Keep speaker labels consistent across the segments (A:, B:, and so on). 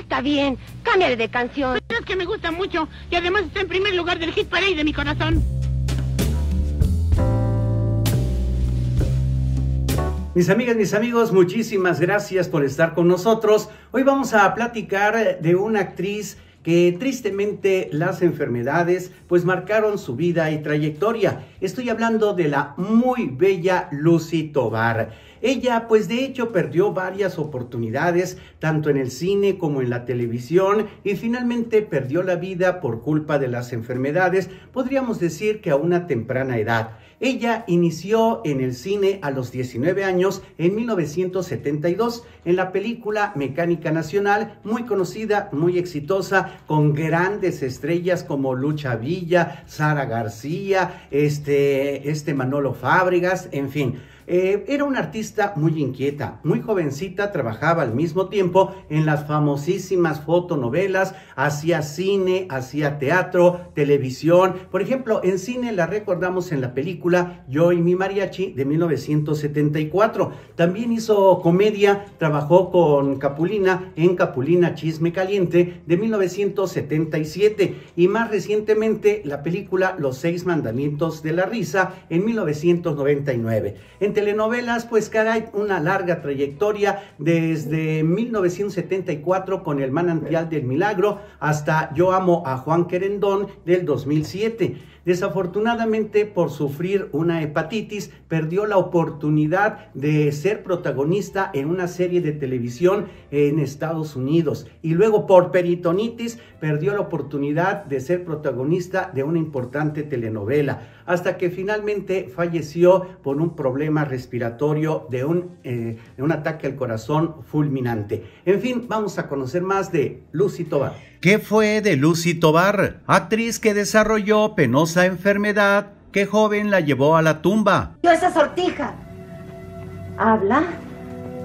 A: está bien, cámbiale de canción. Pero es que me gusta mucho y además está en primer lugar del hit parade de mi corazón. Mis amigas, mis amigos, muchísimas gracias por estar con nosotros. Hoy vamos a platicar de una actriz que tristemente las enfermedades pues marcaron su vida y trayectoria. Estoy hablando de la muy bella Lucy Tobar. Ella pues de hecho perdió varias oportunidades, tanto en el cine como en la televisión, y finalmente perdió la vida por culpa de las enfermedades, podríamos decir que a una temprana edad. Ella inició en el cine a los 19 años en 1972 en la película Mecánica Nacional, muy conocida, muy exitosa, con grandes estrellas como Lucha Villa, Sara García, este, este Manolo Fábregas, en fin. Eh, era una artista muy inquieta, muy jovencita, trabajaba al mismo tiempo en las famosísimas fotonovelas, hacía cine, hacía teatro, televisión. Por ejemplo, en cine la recordamos en la película Yo y mi mariachi de 1974. También hizo comedia, trabajó con Capulina en Capulina Chisme Caliente de 1977 y más recientemente la película Los Seis Mandamientos de la Risa en 1999 telenovelas, pues hay una larga trayectoria desde 1974 con El Manantial del Milagro hasta Yo Amo a Juan Querendón del 2007. Desafortunadamente, por sufrir una hepatitis, perdió la oportunidad de ser protagonista en una serie de televisión en Estados Unidos. Y luego, por peritonitis, perdió la oportunidad de ser protagonista de una importante telenovela. Hasta que finalmente falleció por un problema respiratorio de un, eh, un ataque al corazón fulminante. En fin, vamos a conocer más de Lucy Tobar. ¿Qué fue de Lucy Tobar? Actriz que desarrolló penosa enfermedad que joven la llevó a la tumba. Yo esa sortija. ¿Habla?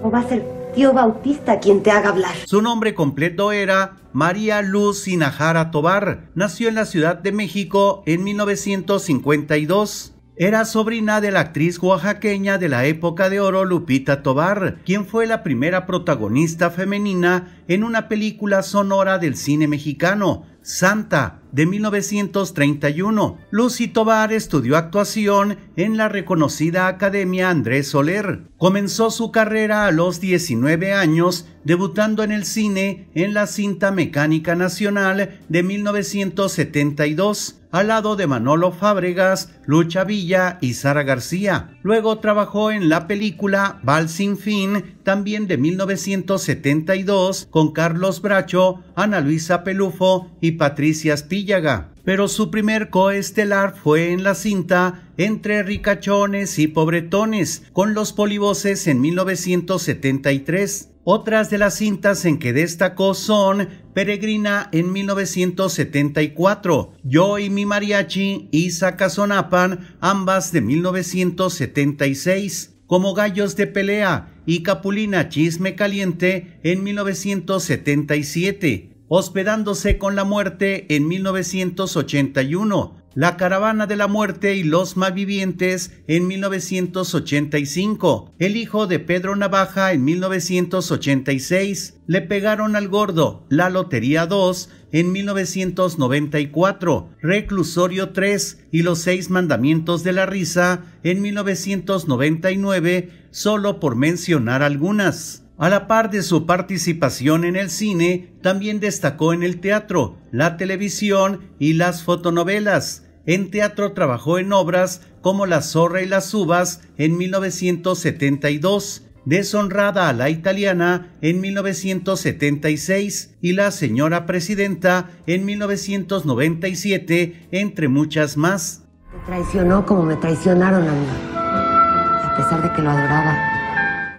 A: ¿O va a ser tío Bautista quien te haga hablar? Su nombre completo era María Luz Sinajara Tobar. Nació en la Ciudad de México en 1952. Era sobrina de la actriz oaxaqueña de la época de oro Lupita Tobar, quien fue la primera protagonista femenina en una película sonora del cine mexicano, Santa, de 1931. Lucy Tobar estudió actuación en la reconocida Academia Andrés Soler. Comenzó su carrera a los 19 años, debutando en el cine en la cinta Mecánica Nacional de 1972 al lado de Manolo Fábregas, Lucha Villa y Sara García. Luego trabajó en la película Val sin fin también de 1972, con Carlos Bracho, Ana Luisa Pelufo y Patricia Spillaga. Pero su primer coestelar fue en la cinta entre ricachones y pobretones, con los polivoces en 1973. Otras de las cintas en que destacó son Peregrina en 1974, Yo y mi mariachi y Sacazonapan, ambas de 1976 como Gallos de Pelea y Capulina Chisme Caliente en 1977, hospedándose con la muerte en 1981, La Caravana de la Muerte y Los Malvivientes en 1985, El Hijo de Pedro Navaja en 1986, Le Pegaron al Gordo, La Lotería 2 en 1994, Reclusorio 3 y Los Seis Mandamientos de la Risa en 1999, solo por mencionar algunas. A la par de su participación en el cine, también destacó en el teatro, la televisión y las fotonovelas. En teatro trabajó en obras como La zorra y las uvas en 1972, deshonrada a la italiana en 1976 y la señora presidenta en 1997, entre muchas más. Me traicionó como me traicionaron a mí, a pesar de que lo adoraba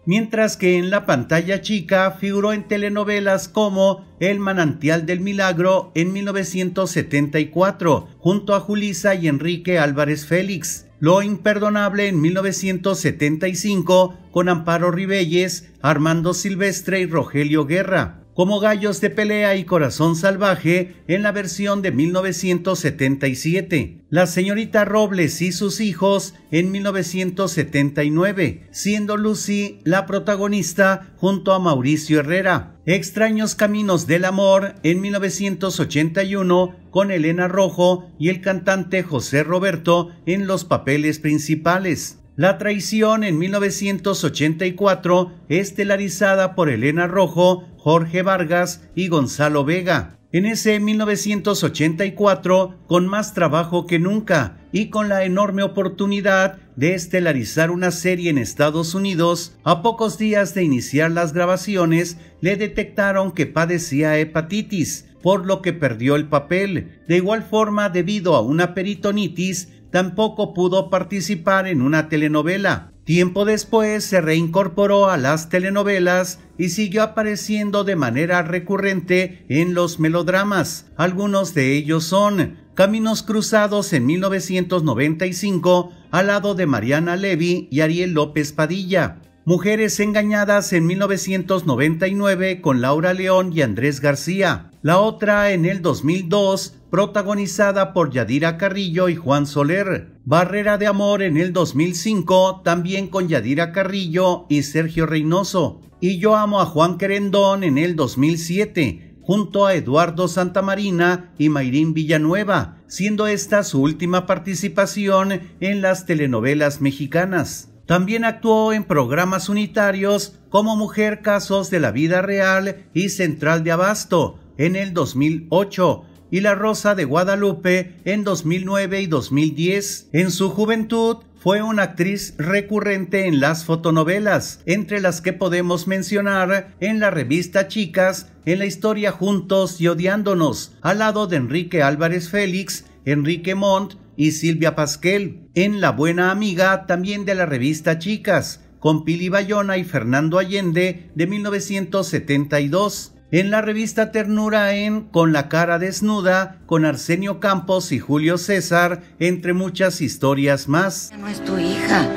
A: mientras que en la pantalla chica figuró en telenovelas como El manantial del milagro en 1974, junto a Julisa y Enrique Álvarez Félix, lo imperdonable en 1975 con Amparo Ribelles, Armando Silvestre y Rogelio Guerra como Gallos de Pelea y Corazón Salvaje en la versión de 1977, La señorita Robles y sus hijos en 1979, siendo Lucy la protagonista junto a Mauricio Herrera, Extraños Caminos del Amor en 1981 con Elena Rojo y el cantante José Roberto en los papeles principales. La traición en 1984, estelarizada por Elena Rojo, Jorge Vargas y Gonzalo Vega. En ese 1984, con más trabajo que nunca y con la enorme oportunidad de estelarizar una serie en Estados Unidos, a pocos días de iniciar las grabaciones, le detectaron que padecía hepatitis, por lo que perdió el papel. De igual forma, debido a una peritonitis, tampoco pudo participar en una telenovela. Tiempo después se reincorporó a las telenovelas y siguió apareciendo de manera recurrente en los melodramas. Algunos de ellos son Caminos Cruzados en 1995 al lado de Mariana Levy y Ariel López Padilla. Mujeres Engañadas en 1999 con Laura León y Andrés García. La otra en el 2002 protagonizada por Yadira Carrillo y Juan Soler. Barrera de Amor en el 2005, también con Yadira Carrillo y Sergio Reynoso. Y Yo Amo a Juan Querendón en el 2007, junto a Eduardo Santamarina y Mayrín Villanueva, siendo esta su última participación en las telenovelas mexicanas. También actuó en programas unitarios como Mujer Casos de la Vida Real y Central de Abasto en el 2008 y La Rosa de Guadalupe en 2009 y 2010. En su juventud, fue una actriz recurrente en las fotonovelas, entre las que podemos mencionar en la revista Chicas, en la historia Juntos y Odiándonos, al lado de Enrique Álvarez Félix, Enrique Montt y Silvia Pasquel, en La Buena Amiga también de la revista Chicas, con Pili Bayona y Fernando Allende de 1972. En la revista Ternura en Con la cara desnuda, con Arsenio Campos y Julio César, entre muchas historias más. No es tu hija.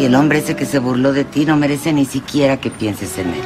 A: Y el hombre ese que se burló de ti no merece ni siquiera que pienses en él.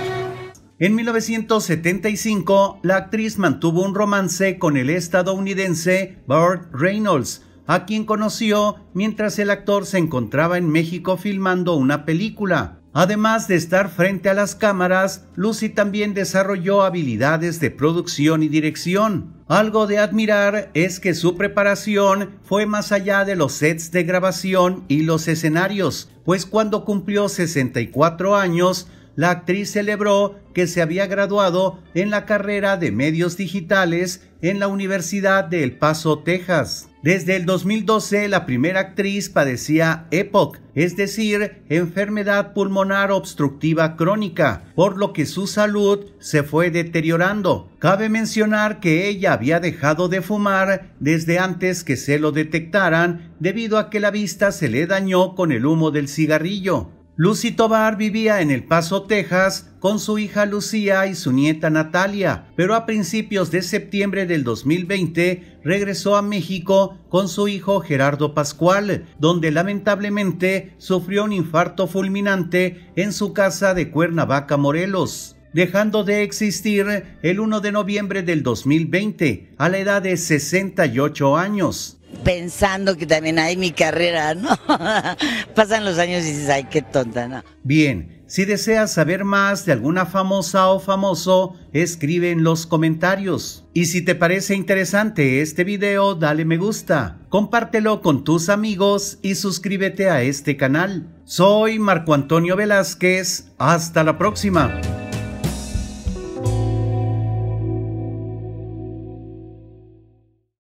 A: En 1975, la actriz mantuvo un romance con el estadounidense Burt Reynolds, a quien conoció mientras el actor se encontraba en México filmando una película. Además de estar frente a las cámaras, Lucy también desarrolló habilidades de producción y dirección. Algo de admirar es que su preparación fue más allá de los sets de grabación y los escenarios, pues cuando cumplió 64 años, la actriz celebró que se había graduado en la carrera de medios digitales en la Universidad de El Paso, Texas. Desde el 2012, la primera actriz padecía EPOC, es decir, enfermedad pulmonar obstructiva crónica, por lo que su salud se fue deteriorando. Cabe mencionar que ella había dejado de fumar desde antes que se lo detectaran debido a que la vista se le dañó con el humo del cigarrillo. Lucy Tobar vivía en El Paso, Texas, con su hija Lucía y su nieta Natalia, pero a principios de septiembre del 2020 regresó a México con su hijo Gerardo Pascual, donde lamentablemente sufrió un infarto fulminante en su casa de Cuernavaca, Morelos dejando de existir el 1 de noviembre del 2020, a la edad de 68 años pensando que también hay mi carrera, ¿no? Pasan los años y dices, ay, qué tonta, ¿no? Bien, si deseas saber más de alguna famosa o famoso, escribe en los comentarios. Y si te parece interesante este video, dale me gusta, compártelo con tus amigos y suscríbete a este canal. Soy Marco Antonio Velázquez, hasta la próxima.